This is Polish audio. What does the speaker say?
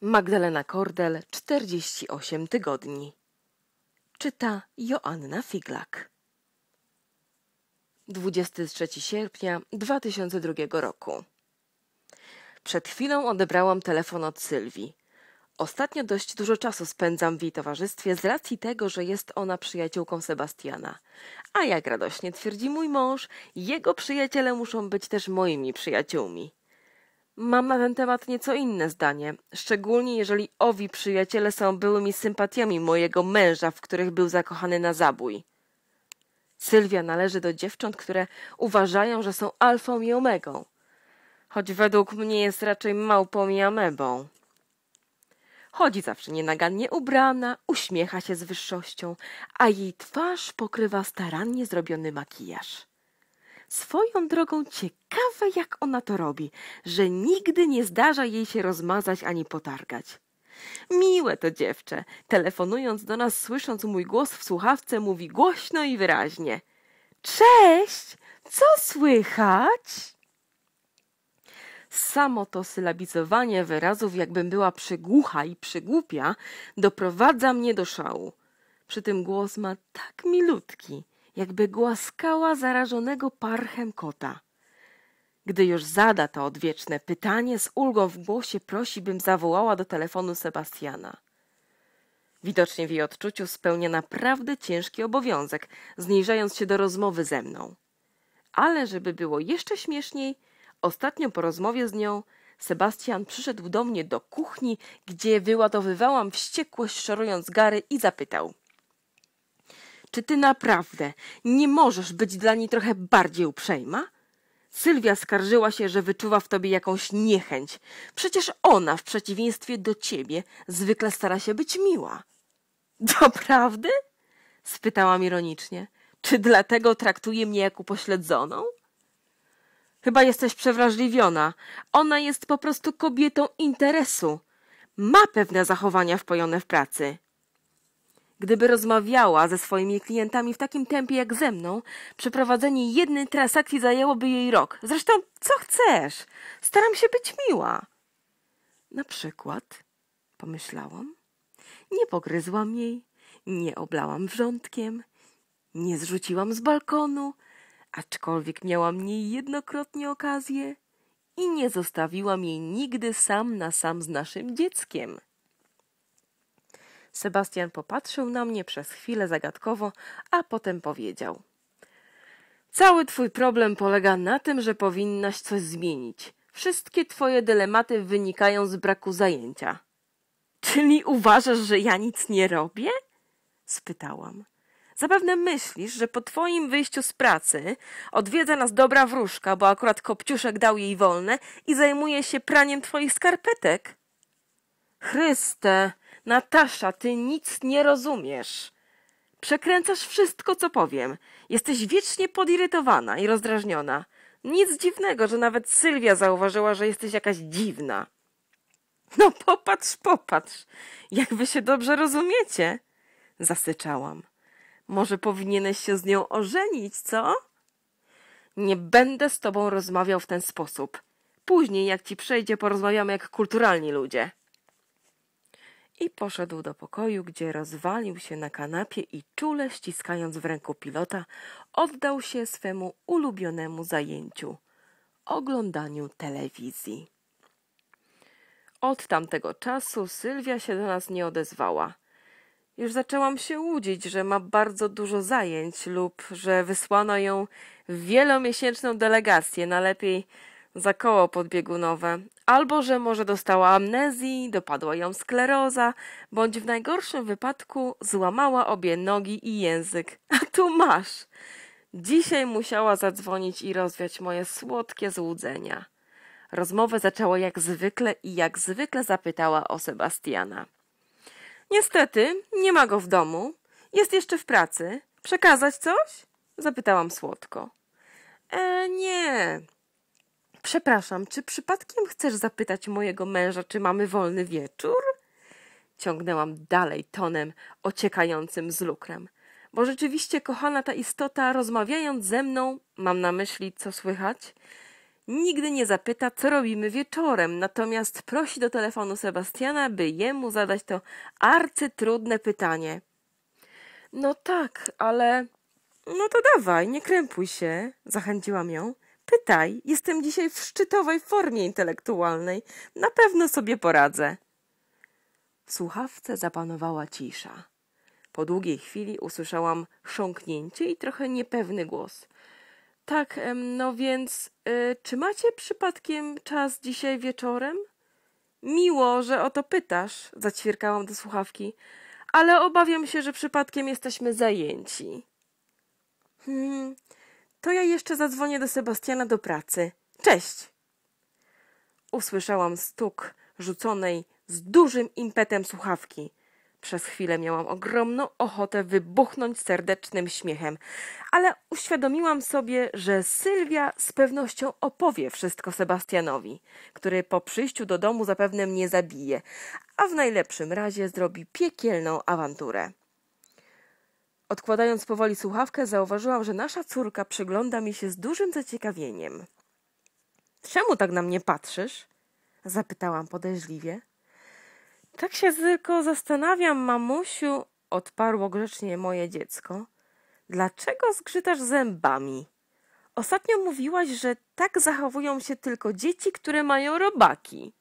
Magdalena Kordel 48 tygodni. Czyta Joanna Figlak. 23 sierpnia 2002 roku. Przed chwilą odebrałam telefon od Sylwii. Ostatnio dość dużo czasu spędzam w jej towarzystwie z racji tego, że jest ona przyjaciółką Sebastiana. A jak radośnie twierdzi mój mąż, jego przyjaciele muszą być też moimi przyjaciółmi. Mam na ten temat nieco inne zdanie, szczególnie jeżeli owi przyjaciele są byłymi sympatiami mojego męża, w których był zakochany na zabój. Sylwia należy do dziewcząt, które uważają, że są alfą i omegą, choć według mnie jest raczej małpą i amebą. Chodzi zawsze nienagannie ubrana, uśmiecha się z wyższością, a jej twarz pokrywa starannie zrobiony makijaż. Swoją drogą ciekawe, jak ona to robi, że nigdy nie zdarza jej się rozmazać ani potargać. Miłe to dziewczę. Telefonując do nas, słysząc mój głos w słuchawce, mówi głośno i wyraźnie. Cześć! Co słychać? Samo to sylabizowanie wyrazów, jakbym była przygłucha i przygłupia, doprowadza mnie do szału. Przy tym głos ma tak milutki – jakby głaskała zarażonego parchem kota. Gdy już zada to odwieczne pytanie, z ulgą w głosie prosi, bym zawołała do telefonu Sebastiana. Widocznie w jej odczuciu spełnia naprawdę ciężki obowiązek, zniżając się do rozmowy ze mną. Ale żeby było jeszcze śmieszniej, ostatnio po rozmowie z nią Sebastian przyszedł do mnie do kuchni, gdzie wyładowywałam wściekłość, szorując gary i zapytał – czy ty naprawdę nie możesz być dla niej trochę bardziej uprzejma? Sylwia skarżyła się, że wyczuwa w tobie jakąś niechęć. Przecież ona, w przeciwieństwie do ciebie, zwykle stara się być miła. Doprawdy? spytałam ironicznie. Czy dlatego traktuje mnie jak upośledzoną? Chyba jesteś przewrażliwiona. Ona jest po prostu kobietą interesu. Ma pewne zachowania wpojone w pracy. Gdyby rozmawiała ze swoimi klientami w takim tempie jak ze mną, przeprowadzenie jednej transakcji zajęłoby jej rok. Zresztą, co chcesz? Staram się być miła. Na przykład, pomyślałam, nie pogryzłam jej, nie oblałam wrzątkiem, nie zrzuciłam z balkonu, aczkolwiek miałam niejednokrotnie okazję i nie zostawiłam jej nigdy sam na sam z naszym dzieckiem. Sebastian popatrzył na mnie przez chwilę zagadkowo, a potem powiedział: Cały twój problem polega na tym, że powinnaś coś zmienić. Wszystkie twoje dylematy wynikają z braku zajęcia. Czyli uważasz, że ja nic nie robię? spytałam. Zapewne myślisz, że po twoim wyjściu z pracy odwiedza nas dobra wróżka, bo akurat Kopciuszek dał jej wolne i zajmuje się praniem twoich skarpetek. Chryste, Natasza, ty nic nie rozumiesz. Przekręcasz wszystko, co powiem. Jesteś wiecznie podirytowana i rozdrażniona. Nic dziwnego, że nawet Sylwia zauważyła, że jesteś jakaś dziwna. No popatrz, popatrz, jak wy się dobrze rozumiecie. Zasyczałam. Może powinieneś się z nią ożenić, co? Nie będę z tobą rozmawiał w ten sposób. Później, jak ci przejdzie, porozmawiamy jak kulturalni ludzie i poszedł do pokoju, gdzie rozwalił się na kanapie i czule ściskając w ręku pilota, oddał się swemu ulubionemu zajęciu oglądaniu telewizji. Od tamtego czasu Sylwia się do nas nie odezwała. Już zaczęłam się łudzić, że ma bardzo dużo zajęć lub że wysłano ją w wielomiesięczną delegację na lepiej za koło podbiegunowe, albo że może dostała amnezji, dopadła ją skleroza, bądź w najgorszym wypadku złamała obie nogi i język. A tu masz! Dzisiaj musiała zadzwonić i rozwiać moje słodkie złudzenia. Rozmowę zaczęła jak zwykle i jak zwykle zapytała o Sebastiana. Niestety, nie ma go w domu. Jest jeszcze w pracy. Przekazać coś? Zapytałam słodko. E, nie, Przepraszam, czy przypadkiem chcesz zapytać mojego męża, czy mamy wolny wieczór? Ciągnęłam dalej tonem ociekającym z lukrem. Bo rzeczywiście, kochana ta istota, rozmawiając ze mną, mam na myśli, co słychać, nigdy nie zapyta, co robimy wieczorem, natomiast prosi do telefonu Sebastiana, by jemu zadać to arcytrudne pytanie. No tak, ale. No to dawaj, nie krępuj się, zachęciłam ją. Pytaj, jestem dzisiaj w szczytowej formie intelektualnej. Na pewno sobie poradzę. W słuchawce zapanowała cisza. Po długiej chwili usłyszałam chrząknięcie i trochę niepewny głos. Tak, no więc, y, czy macie przypadkiem czas dzisiaj wieczorem? Miło, że o to pytasz, zaćwierkałam do słuchawki, ale obawiam się, że przypadkiem jesteśmy zajęci. Hmm, to ja jeszcze zadzwonię do Sebastiana do pracy. Cześć! Usłyszałam stuk rzuconej z dużym impetem słuchawki. Przez chwilę miałam ogromną ochotę wybuchnąć serdecznym śmiechem, ale uświadomiłam sobie, że Sylwia z pewnością opowie wszystko Sebastianowi, który po przyjściu do domu zapewne mnie zabije, a w najlepszym razie zrobi piekielną awanturę. Odkładając powoli słuchawkę, zauważyłam, że nasza córka przygląda mi się z dużym zaciekawieniem. Czemu tak na mnie patrzysz? zapytałam podejrzliwie. Tak się tylko zastanawiam, mamusiu, odparło grzecznie moje dziecko. Dlaczego zgrzytasz zębami? Ostatnio mówiłaś, że tak zachowują się tylko dzieci, które mają robaki.